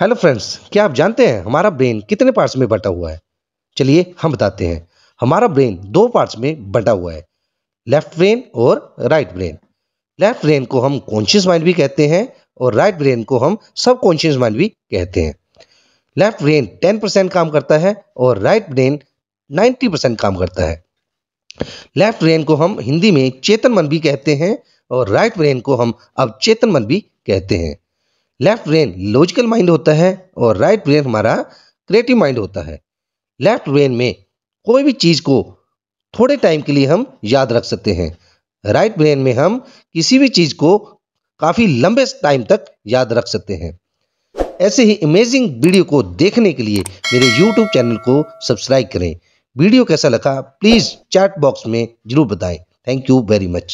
hello friends क्या आप जानते हैं हमारा ब्रेन कितने पार्ट्स में बटा हुआ है चलिए हम बताते हैं हमारा ब्रेन दो पार्ट्स में बटा हुआ है लेफ्ट ब्रेन और राइट ब्रेन लेफ्ट ब्रेन को हम कॉन्शियस माइंड भी कहते हैं और राइट ब्रेन को हम सब कॉन्शियस माइंड भी कहते हैं लेफ्ट ब्रेन टेन परसेंट काम करता है और राइट ब्रेन नाइन्टी परसेंट काम करता है लेफ्ट ब्रेन को हम हिंदी में चेतन मन भी कहते हैं और राइट ब्रेन को हम अब चेतन मन भी कहते हैं लेफ्ट ब्रेन लॉजिकल माइंड होता है और राइट ब्रेन हमारा क्रिएटिव माइंड होता है लेफ्ट ब्रेन में कोई भी चीज़ को थोड़े टाइम के लिए हम याद रख सकते हैं राइट ब्रेन में हम किसी भी चीज़ को काफ़ी लंबे टाइम तक याद रख सकते हैं ऐसे ही अमेजिंग वीडियो को देखने के लिए मेरे यूट्यूब चैनल को सब्सक्राइब करें वीडियो कैसा लगा प्लीज़ चैट बॉक्स में ज़रूर बताएं थैंक यू वेरी मच